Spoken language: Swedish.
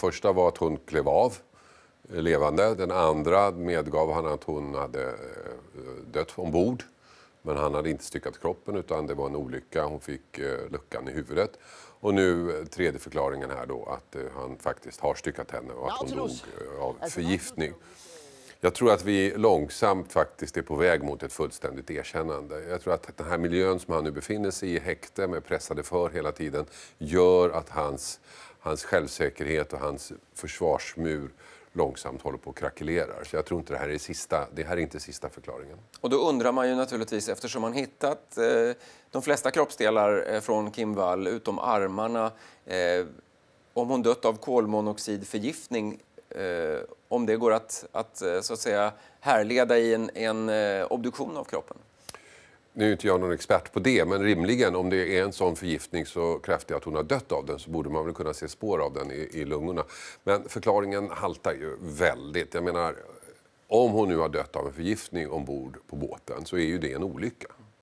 första var att hon klev av eh, levande. Den andra medgav han att hon hade eh, dött ombord. Men han hade inte styckat kroppen utan det var en olycka. Hon fick eh, luckan i huvudet. Och nu tredje förklaringen här då att han faktiskt har styckat henne och att hon dog av alltså, förgiftning. Jag tror att vi långsamt faktiskt är på väg mot ett fullständigt erkännande. Jag tror att den här miljön som han nu befinner sig i, häkte med pressade för hela tiden, gör att hans, hans självsäkerhet och hans försvarsmur långsamt håller på att krackelerar. Så jag tror inte det här är sista, det här är inte sista förklaringen. Och då undrar man ju naturligtvis, eftersom man hittat eh, de flesta kroppsdelar eh, från Kim Wall, utom armarna, eh, om hon dött av kolmonoxidförgiftning eh, om det går att, att, eh, så att säga, härleda i en, en eh, obduktion av kroppen? Nu är inte jag någon expert på det, men rimligen om det är en sån förgiftning så kraftig att hon har dött av den så borde man väl kunna se spår av den i, i lungorna. Men förklaringen haltar ju väldigt. Jag menar, om hon nu har dött av en förgiftning ombord på båten så är ju det en olycka.